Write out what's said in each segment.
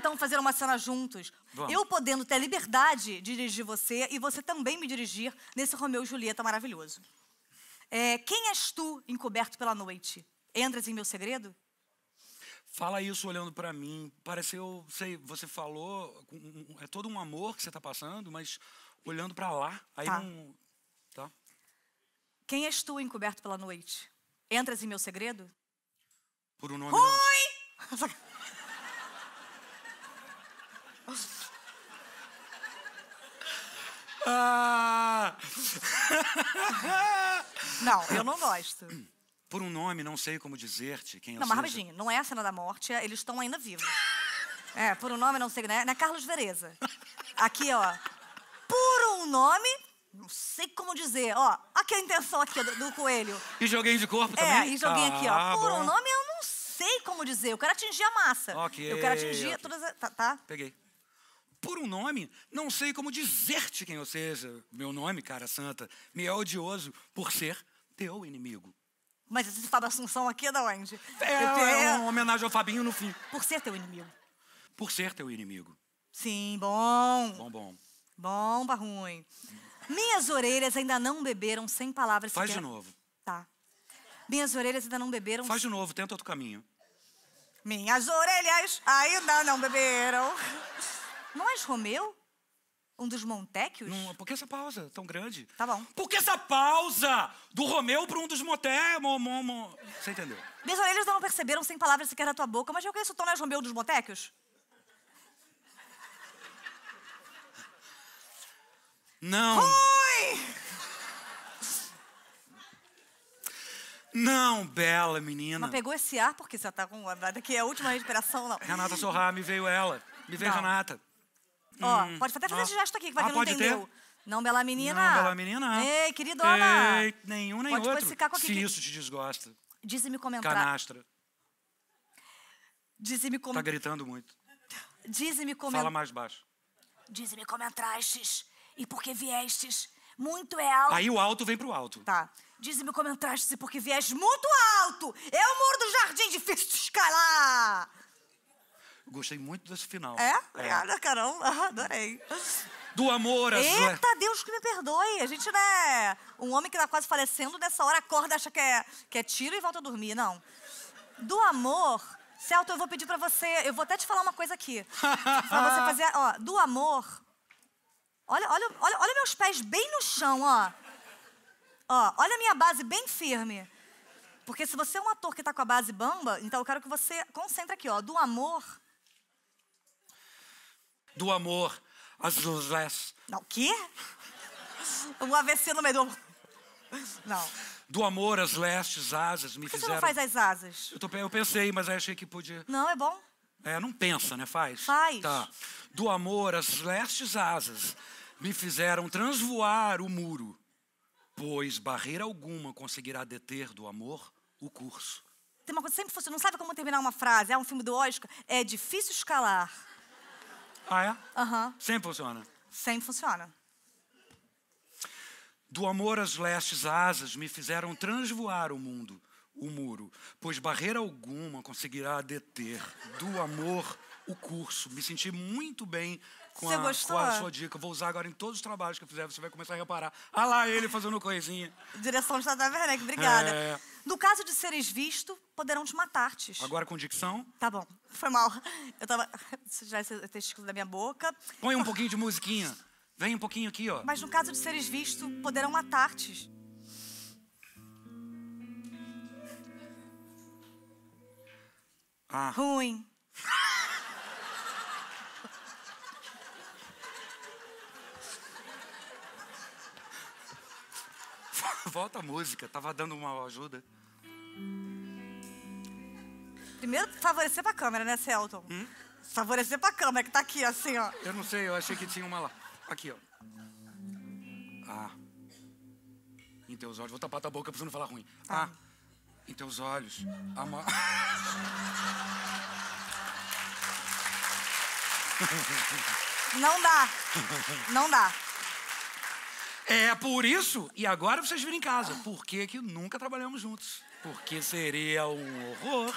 então fazer uma cena juntos. Vamos. Eu podendo ter a liberdade de dirigir você e você também me dirigir nesse Romeu e Julieta maravilhoso. É, quem és tu encoberto pela noite? Entras em meu segredo? Fala isso olhando para mim. Pareceu, sei, você falou, é todo um amor que você tá passando, mas olhando para lá, aí tá. não. Tá. Quem és tu encoberto pela noite? Entras em meu segredo? Por um nome. Rui! Não. Ah! não, eu não gosto. Por um nome, não sei como dizer-te quem não, eu Não, mas rapidinho, não é a cena da morte, é, eles estão ainda vivos. É, por um nome, não sei, né? Não é Carlos Vereza. Aqui, ó. Por um nome, não sei como dizer. Ó, aqui é a intenção aqui do, do coelho. E joguei de corpo é, também? É, e joguei ah, aqui, ó. Ah, por bom. um nome, eu não sei como dizer. Eu quero atingir a massa. Ok. Eu quero atingir okay. todas as... Tá, tá? Peguei por um nome, não sei como dizer-te quem eu seja. Meu nome, cara santa, me é odioso por ser teu inimigo. Mas esse Fábio Assunção aqui é da onde? É, é, é uma homenagem ao Fabinho no fim. Por ser teu inimigo. Por ser teu inimigo. Sim, bom. Bom, bom. Bomba ruim. Minhas orelhas ainda não beberam sem palavras Faz sequer. de novo. Tá. Minhas orelhas ainda não beberam... Faz de novo, tenta outro caminho. Minhas orelhas ainda não beberam não és Romeu? Um dos Montequios? Não, por que essa pausa tão grande? Tá bom. Por que essa pausa do Romeu para um dos Montequios? Mo, mo, mo... Você entendeu? Minhas orelhas não perceberam sem palavras sequer na tua boca, mas eu conheço o Tom és Romeu dos Montequios? Não. Oi! Não, bela menina. Mas pegou esse ar porque você tá com... Daqui é a última respiração, não. Renata Sorrar, me veio ela. Me veio não. Renata. Ó, hum. pode até fazer ah. esse gesto aqui, que vai ah, que não entendeu. Ter? Não, bela menina. Não, bela menina. Ei, queridona. Ei, nenhum nem pode outro. com Se isso te desgosta. Disse-me comenta Canastra. Disse-me como. Tá gritando muito. Dize-me como. Fala mais baixo. Dize-me como entrastes e porque viestes. Muito é alto. Aí o alto vem pro alto. Tá. Dize-me como entrastes e porque viestes muito alto. É o muro do jardim difícil de escalar. Gostei muito desse final. É? Obrigada, é. Ah, Carol. Ah, adorei. Do amor, Azul. Eita, Deus que me perdoe. A gente não é um homem que tá quase falecendo, nessa hora acorda, acha que é, que é tiro e volta a dormir. Não. Do amor, Celto, eu vou pedir para você, eu vou até te falar uma coisa aqui. pra você fazer, ó, do amor. Olha, olha, olha, olha meus pés bem no chão, ó. Ó, olha a minha base bem firme. Porque se você é um ator que tá com a base bamba, então eu quero que você concentre aqui, ó, do amor do amor às Josés. Não, quê? Um AVC no meio do... Não. Do amor às lestes, asas, me Por que fizeram... você não faz as asas? Eu, tô, eu pensei, mas aí achei que podia... Não, é bom. É, não pensa, né? Faz. Faz. Tá. Do amor às lestes, asas, me fizeram transvoar o muro, pois barreira alguma conseguirá deter do amor o curso. Tem uma coisa sempre você não sabe como terminar uma frase, é um filme do Oscar, é difícil escalar. Ah, é? Aham. Sempre funciona. Sempre funciona. Do amor às lestes asas me fizeram transvoar o mundo, o muro, pois barreira alguma conseguirá deter do amor o curso. Me senti muito bem com, Você a, gostou? com a sua dica. Vou usar agora em todos os trabalhos que eu fizer, você vai começar a reparar. Ah lá, ele fazendo coisinha. Direção de Tata Werneck, obrigada. É. No caso de seres visto, poderão te matar-te. Agora com dicção. Tá bom, foi mal. Eu tava. já tivesse é o testículo da minha boca. Põe um pouquinho de musiquinha. Vem um pouquinho aqui, ó. Mas no caso de seres visto, poderão matar-te. Ah. Ruim. volta a música, tava dando uma ajuda. Primeiro, favorecer pra câmera, né, Celton? Hum? Favorecer pra câmera, que tá aqui, assim, ó. Eu não sei, eu achei que tinha uma lá. Aqui, ó. Ah. Em teus olhos. Vou tapar tua boca pra você não falar ruim. Ah. ah. Em teus olhos. Amor. Não dá. Não dá. É por isso, e agora vocês viram em casa, por que, que nunca trabalhamos juntos? Porque seria um horror.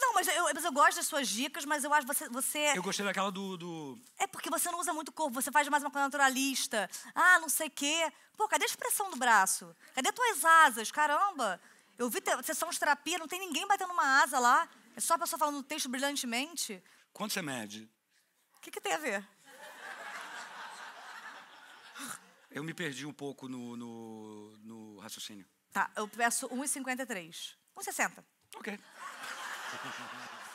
Não, mas eu, mas eu gosto das suas dicas, mas eu acho que você, você. Eu gostei daquela do, do. É porque você não usa muito corpo, você faz mais uma coisa naturalista. Ah, não sei o quê. Pô, cadê a expressão do braço? Cadê tuas asas? Caramba! Eu vi te... sessão de terapia, não tem ninguém batendo uma asa lá. É só a pessoa falando o texto brilhantemente. Quanto você mede? O que, que tem a ver? Eu me perdi um pouco no, no, no raciocínio. Tá, eu peço 1,53. 1,60. Ok.